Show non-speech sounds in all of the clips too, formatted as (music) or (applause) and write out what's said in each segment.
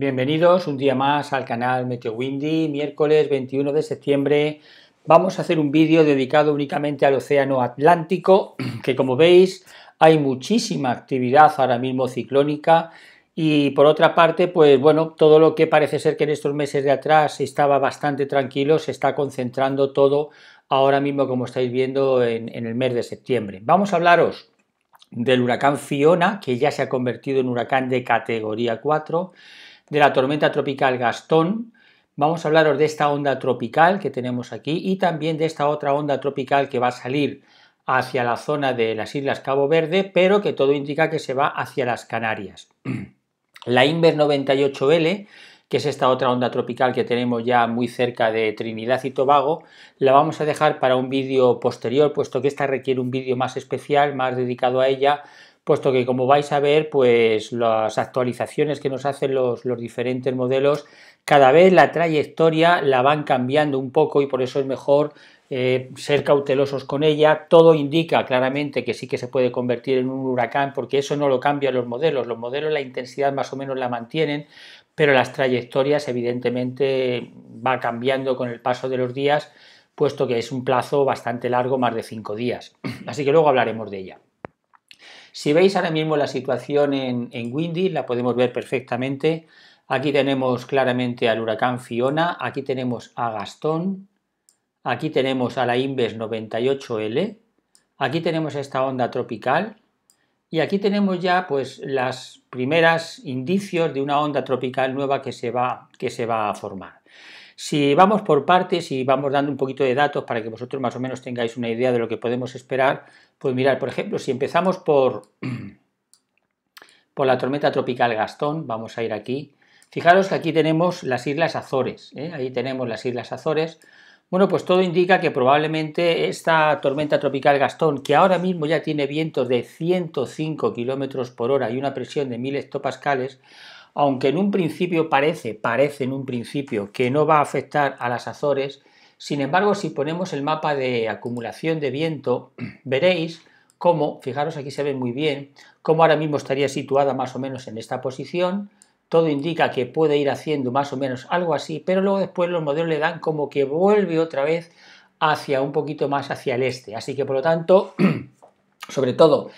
Bienvenidos un día más al canal Meteo Windy, miércoles 21 de septiembre. Vamos a hacer un vídeo dedicado únicamente al Océano Atlántico, (clears throat) que como veis hay muchísima actividad ahora mismo ciclónica y por otra parte, pues bueno, todo lo que parece ser que en estos meses de atrás estaba bastante tranquilo, se está concentrando todo ahora mismo, como estáis viendo, en, el mes de septiembre. Vamos a hablaros del huracán Fiona, que ya se ha convertido en huracán de categoría 4 de la tormenta tropical Gastón. Vamos a hablaros de esta onda tropical que tenemos aquí y también de esta otra onda tropical que va a salir hacia la zona de las Islas Cabo Verde, pero que todo indica que se va hacia las Canarias. (clears throat) La Inver 98L, que es esta otra onda tropical que tenemos ya muy cerca de Trinidad y Tobago, la vamos a dejar para un vídeo posterior, puesto que esta requiere un vídeo más especial, más dedicado a ella, puesto que como vais a ver, pues las actualizaciones que nos hacen los, diferentes modelos, cada vez la trayectoria la van cambiando un poco y por eso es mejor eh, ser cautelosos con ella. Todo indica claramente que sí que se puede convertir en un huracán porque eso no lo cambian los modelos. Los modelos la intensidad más o menos la mantienen, pero las trayectorias evidentemente va cambiando con el paso de los días, puesto que es un plazo bastante largo, más de cinco días. (clears throat) Así que luego hablaremos de ella. Si veis ahora mismo la situación en, Windy, la podemos ver perfectamente. Aquí tenemos claramente al huracán Fiona, aquí tenemos a Gastón, aquí tenemos a la Inves 98L, aquí tenemos esta onda tropical y aquí tenemos ya pues las primeras indicios de una onda tropical nueva que se va, que se va a formar. Si vamos por partes y vamos dando un poquito de datos para que vosotros más o menos tengáis una idea de lo que podemos esperar, pues mirar, por ejemplo, si empezamos por, (clears throat) por la tormenta tropical Gastón, vamos a ir aquí. Fijaros que aquí tenemos las Islas Azores, ¿eh? ahí tenemos las Islas Azores. Bueno, pues todo indica que probablemente esta tormenta tropical Gastón, que ahora mismo ya tiene vientos de 105 kilómetros por hora y una presión de 1000 hectopascales, aunque en un principio parece, parece en un principio que no va a afectar a las Azores, sin embargo, si ponemos el mapa de acumulación de viento, (clears throat) veréis cómo, fijaros aquí se ve muy bien, cómo ahora mismo estaría situada más o menos en esta posición, todo indica que puede ir haciendo más o menos algo así, pero luego después los modelos le dan como que vuelve otra vez hacia un poquito más hacia el este. Así que por lo tanto, (clears throat) sobre todo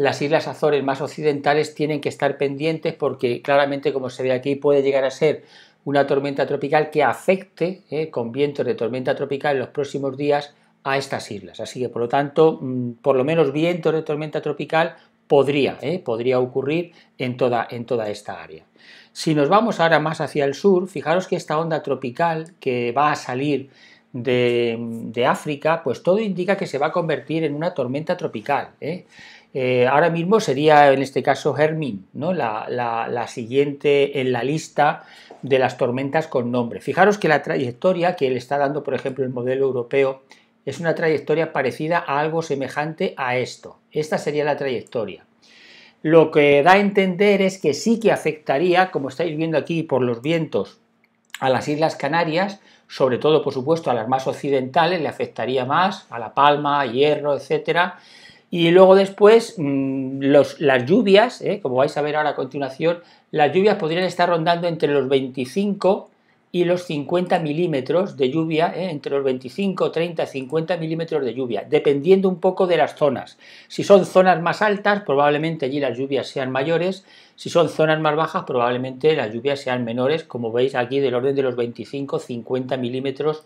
las Islas Azores más occidentales tienen que estar pendientes porque claramente, como se ve aquí, puede llegar a ser una tormenta tropical que afecte eh, con vientos de tormenta tropical en los próximos días a estas islas. Así que, por lo tanto, mm, por lo menos vientos de tormenta tropical podría, eh, podría ocurrir en toda, en toda esta área. Si nos vamos ahora más hacia el sur, fijaros que esta onda tropical que va a salir de, África, pues todo indica que se va a convertir en una tormenta tropical. Eh. Eh, ahora mismo sería en este caso Hermín, ¿no? La, siguiente en la lista de las tormentas con nombre. Fijaros que la trayectoria que le está dando, por ejemplo, el modelo europeo es una trayectoria parecida a algo semejante a esto. Esta sería la trayectoria. Lo que da a entender es que sí que afectaría, como estáis viendo aquí por los vientos, a las Islas Canarias, sobre todo, por supuesto, a las más occidentales, le afectaría más, a La Palma, a Hierro, etcétera y luego después mm, las lluvias, ¿eh? como vais a ver ahora a continuación, las lluvias podrían estar rondando entre los 25 y los 50 milímetros de lluvia, ¿eh? entre los 25, 30, 50 milímetros de lluvia, dependiendo un poco de las zonas. Si son zonas más altas, probablemente allí las lluvias sean mayores, si son zonas más bajas, probablemente las lluvias sean menores, como veis aquí del orden de los 25, 50 milímetros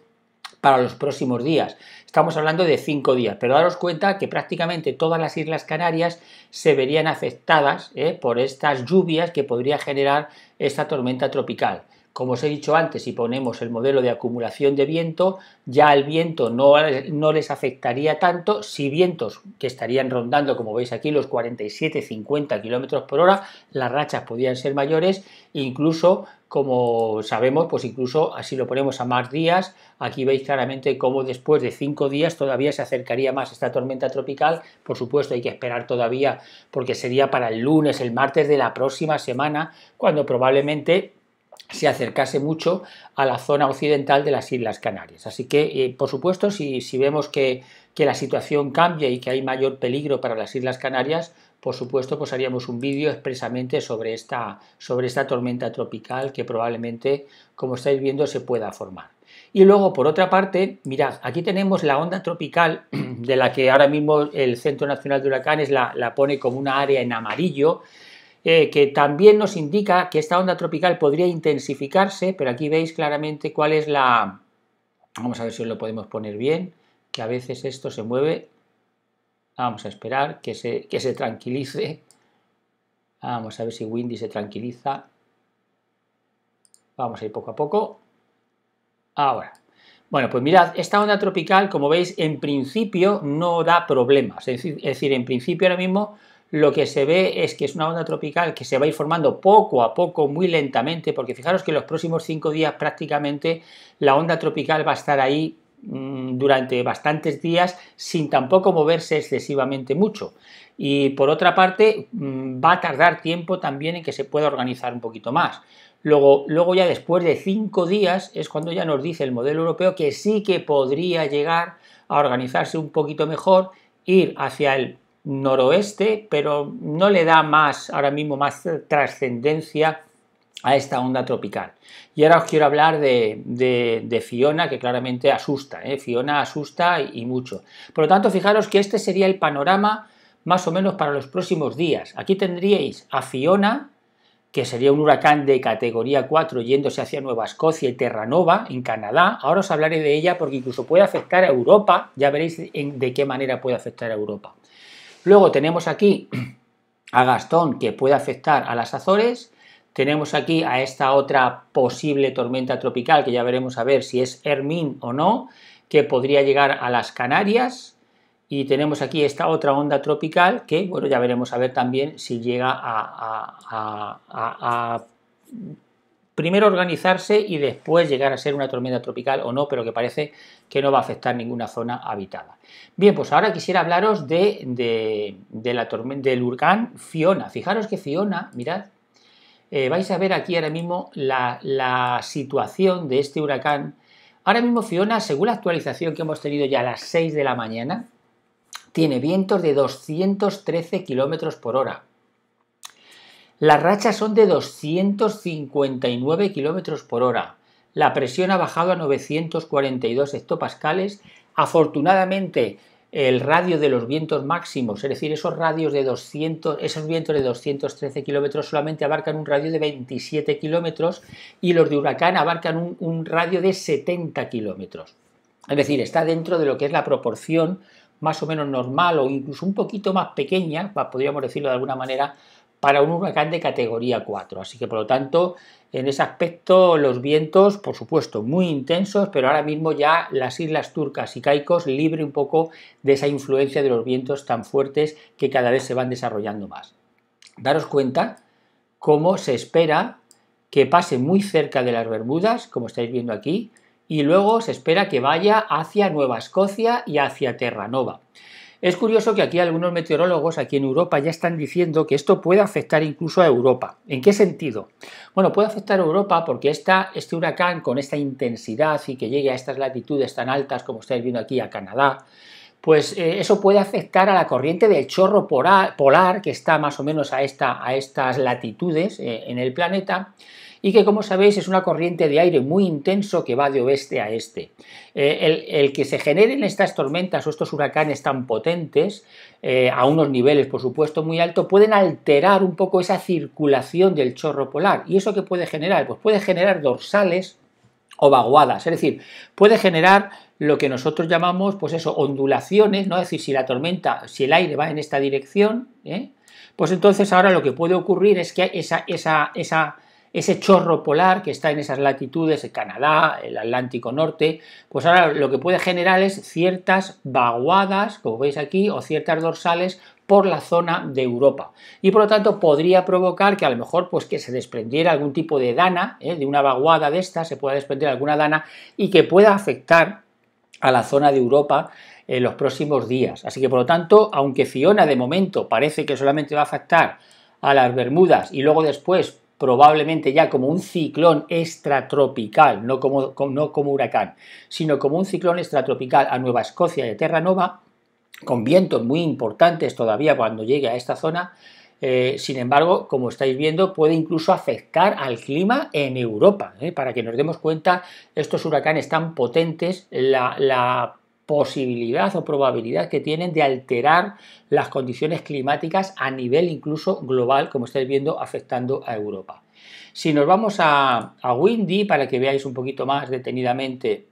para los próximos días. Estamos hablando de cinco días, pero daros cuenta que prácticamente todas las Islas Canarias se verían afectadas ¿eh? por estas lluvias que podría generar esta tormenta tropical. Como os he dicho antes, si ponemos el modelo de acumulación de viento, ya el viento no, no les afectaría tanto. Si vientos que estarían rondando, como veis aquí, los 47-50 km por hora, las rachas podrían ser mayores, incluso como sabemos, pues incluso así lo ponemos a más días, aquí veis claramente cómo después de cinco días todavía se acercaría más esta tormenta tropical, por supuesto hay que esperar todavía porque sería para el lunes, el martes de la próxima semana, cuando probablemente se acercase mucho a la zona occidental de las Islas Canarias. Así que, eh, por supuesto, si, vemos que, la situación cambia y que hay mayor peligro para las Islas Canarias, por supuesto, pues haríamos un vídeo expresamente sobre esta, sobre esta tormenta tropical que probablemente, como estáis viendo, se pueda formar. Y luego, por otra parte, mirad, aquí tenemos la onda tropical, (clears throat) de la que ahora mismo el Centro Nacional de Huracanes la, pone como una área en amarillo, eh, que también nos indica que esta onda tropical podría intensificarse, pero aquí veis claramente cuál es la... Vamos a ver si lo podemos poner bien, que a veces esto se mueve, Vamos a esperar que se, se tranquilice. Vamos a ver si Windy se tranquiliza. Vamos a ir poco a poco. Ahora. Bueno, pues mirad, esta onda tropical, como veis, en principio no da problemas. Es decir, en principio ahora mismo lo que se ve es que es una onda tropical que se va a ir formando poco a poco, muy lentamente, porque fijaros que los próximos cinco días prácticamente la onda tropical va a estar ahí Mm, durante bastantes días sin tampoco moverse excesivamente mucho. Y por otra parte, mm, va a tardar tiempo también en que se pueda organizar un poquito más. Luego, luego ya después de cinco días es cuando ya nos dice el modelo europeo que sí que podría llegar a organizarse un poquito mejor, ir hacia el noroeste, pero no le da más ahora mismo más trascendencia a esta onda tropical. Y ahora os quiero hablar de, Fiona, que claramente asusta. ¿eh? Fiona asusta y, mucho. Por lo tanto, fijaros que este sería el panorama más o menos para los próximos días. Aquí tendríais a Fiona, que sería un huracán de categoría 4 yéndose hacia Nueva Escocia y Terranova, en Canadá. Ahora os hablaré de ella porque incluso puede afectar a Europa. Ya veréis de qué manera puede afectar a Europa. Luego tenemos aquí a Gastón, que puede afectar a las Azores. Tenemos aquí a esta otra posible tormenta tropical, que ya veremos a ver si es Hermín o no, que podría llegar a las Canarias. Y tenemos aquí esta otra onda tropical que, bueno, ya veremos a ver también si llega a, primero organizarse y después llegar a ser una tormenta tropical o no, pero que parece que no va a afectar ninguna zona habitada. Bien, pues ahora quisiera hablaros de, de, del huracán Fiona. Fijaros que Fiona, mirad, eh, vais a ver aquí ahora mismo la, situación de este huracán. Ahora mismo Fiona, según la actualización que hemos tenido ya a las 6 de la mañana, tiene vientos de 213 kilómetros por hora. Las rachas son de 259 kilómetros por hora. La presión ha bajado a 942 hectopascales. Afortunadamente, el radio de los vientos máximos, es decir, esos radios de 200, esos vientos de 213 kilómetros solamente abarcan un radio de 27 kilómetros y los de huracán abarcan un, radio de 70 kilómetros. Es decir, está dentro de lo que es la proporción más o menos normal o incluso un poquito más pequeña, podríamos decirlo de alguna manera, para un huracán de categoría 4. Así que por lo tanto, en ese aspecto, los vientos, por supuesto, muy intensos, pero ahora mismo ya las islas turcas y caicos libre un poco de esa influencia de los vientos tan fuertes que cada vez se van desarrollando más. Daros cuenta cómo se espera que pase muy cerca de las Bermudas, como estáis viendo aquí, y luego se espera que vaya hacia Nueva Escocia y hacia Terranova. Es curioso que aquí algunos meteorólogos aquí en Europa ya están diciendo que esto puede afectar incluso a Europa. ¿En qué sentido? Bueno, puede afectar a Europa porque este huracán con esta intensidad y que llegue a estas latitudes tan altas como estáis viendo aquí a Canadá, pues eh, eso puede afectar a la corriente del chorro polar, que está más o menos a, estas latitudes eh, en el planeta y que como sabéis es una corriente de aire muy intenso que va de oeste a este. Eh, el, que se generen estas tormentas o estos huracanes tan potentes, eh, a unos niveles por supuesto muy altos, pueden alterar un poco esa circulación del chorro polar. ¿Y eso qué puede generar? Pues puede generar dorsales o vaguadas, es decir, puede generar lo que nosotros llamamos, pues eso, ondulaciones, ¿no? Es decir, si la tormenta, si el aire va en esta dirección, ¿eh? pues entonces ahora lo que puede ocurrir es que esa, esa, esa ese chorro polar que está en esas latitudes, el Canadá, el Atlántico Norte, pues ahora lo que puede generar es ciertas vaguadas, como veis aquí, o ciertas dorsales por la zona de Europa y por lo tanto podría provocar que a lo mejor pues que se desprendiera algún tipo de dana ¿eh? de una vaguada de esta se pueda desprender alguna dana y que pueda afectar a la zona de Europa en los próximos días así que por lo tanto aunque Fiona de momento parece que solamente va a afectar a las Bermudas y luego después probablemente ya como un ciclón extratropical, no como, no como huracán, sino como un ciclón extratropical a Nueva Escocia y Terranova, con vientos muy importantes todavía cuando llegue a esta zona, eh, sin embargo, como estáis viendo, puede incluso afectar al clima en Europa. Eh, para que nos demos cuenta, estos huracanes tan potentes, la posibilidad o probabilidad que tienen de alterar las condiciones climáticas a nivel incluso global, como estáis viendo, afectando a Europa. Si nos vamos a, a Windy, para que veáis un poquito más detenidamente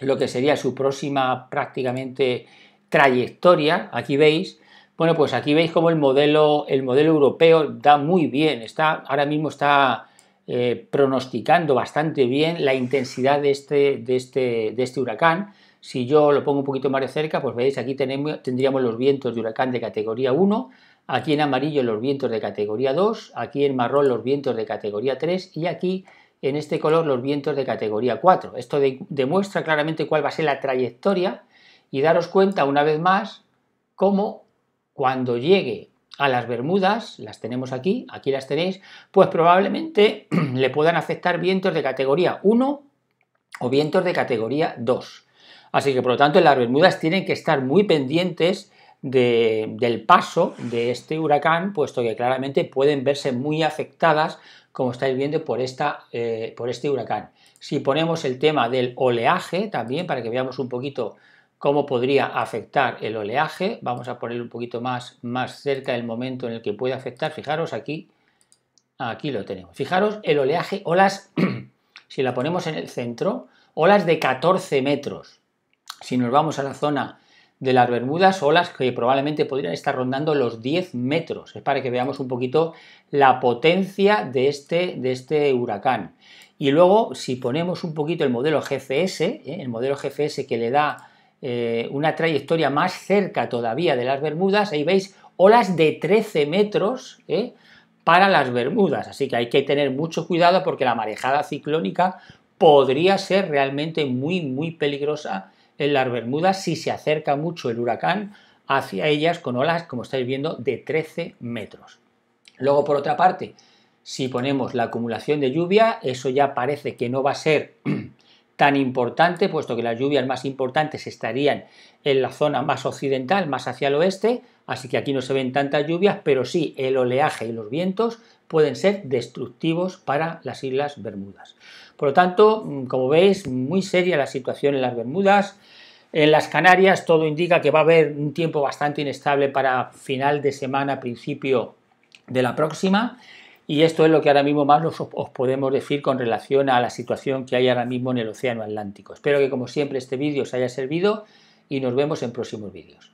lo que sería su próxima prácticamente trayectoria, aquí veis, bueno, pues aquí veis como el modelo, el modelo europeo da muy bien, está, ahora mismo está eh, pronosticando bastante bien la intensidad de este, de este, de este huracán, si yo lo pongo un poquito más de cerca, pues veis, aquí tendríamos los vientos de huracán de categoría 1, aquí en amarillo los vientos de categoría 2, aquí en marrón los vientos de categoría 3 y aquí en este color los vientos de categoría 4. Esto demuestra claramente cuál va a ser la trayectoria y daros cuenta una vez más cómo cuando llegue a las Bermudas, las tenemos aquí, aquí las tenéis, pues probablemente (clears throat) le puedan afectar vientos de categoría 1 o vientos de categoría 2. Así que, por lo tanto, las Bermudas tienen que estar muy pendientes del paso de este huracán, puesto que claramente pueden verse muy afectadas, como estáis viendo, por, esta, eh, por este huracán. Si ponemos el tema del oleaje también, para que veamos un poquito cómo podría afectar el oleaje, vamos a poner un poquito más, más cerca el momento en el que puede afectar. Fijaros aquí, aquí lo tenemos. Fijaros el oleaje, olas, (clears throat) si la ponemos en el centro, olas de 14 metros. Si nos vamos a la zona de las Bermudas, olas que probablemente podrían estar rondando los 10 metros. Es para que veamos un poquito la potencia de este, de este huracán. Y luego, si ponemos un poquito el modelo GFS, ¿eh? el modelo GFS que le da eh, una trayectoria más cerca todavía de las Bermudas, ahí veis olas de 13 metros ¿eh? para las Bermudas. Así que hay que tener mucho cuidado porque la marejada ciclónica podría ser realmente muy, muy peligrosa en las Bermudas si se acerca mucho el huracán hacia ellas con olas, como estáis viendo, de 13 metros. Luego, por otra parte, si ponemos la acumulación de lluvia, eso ya parece que no va a ser (clears throat) tan importante, puesto que las lluvias más importantes estarían en la zona más occidental, más hacia el oeste, así que aquí no se ven tantas lluvias, pero sí el oleaje y los vientos pueden ser destructivos para las Islas Bermudas. Por lo tanto, mm, como veis, muy seria la situación en las Bermudas. En las Canarias todo indica que va a haber un tiempo bastante inestable para final de semana, principio de la próxima. Y esto es lo que ahora mismo más os, podemos decir con relación a la situación que hay ahora mismo en el Océano Atlántico. Espero que como siempre este vídeo os haya servido y nos vemos en próximos vídeos.